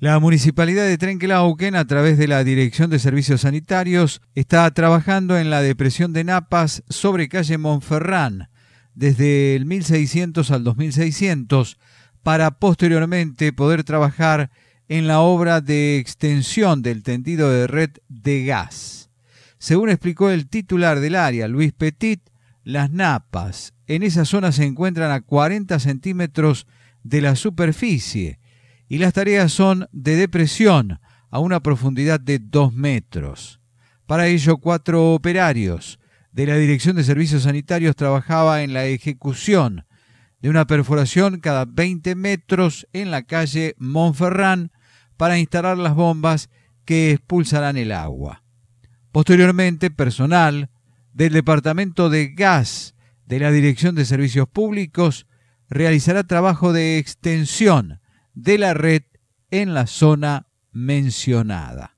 La Municipalidad de Trenquelauquen, a través de la Dirección de Servicios Sanitarios, está trabajando en la depresión de Napas sobre calle Monferrán desde el 1600 al 2600 para posteriormente poder trabajar en la obra de extensión del tendido de red de gas. Según explicó el titular del área, Luis Petit, las napas en esa zona se encuentran a 40 centímetros de la superficie y las tareas son de depresión a una profundidad de 2 metros. Para ello, cuatro operarios de la Dirección de Servicios Sanitarios trabajaba en la ejecución de una perforación cada 20 metros en la calle Monferrán para instalar las bombas que expulsarán el agua. Posteriormente, personal del Departamento de Gas de la Dirección de Servicios Públicos realizará trabajo de extensión de la red en la zona mencionada.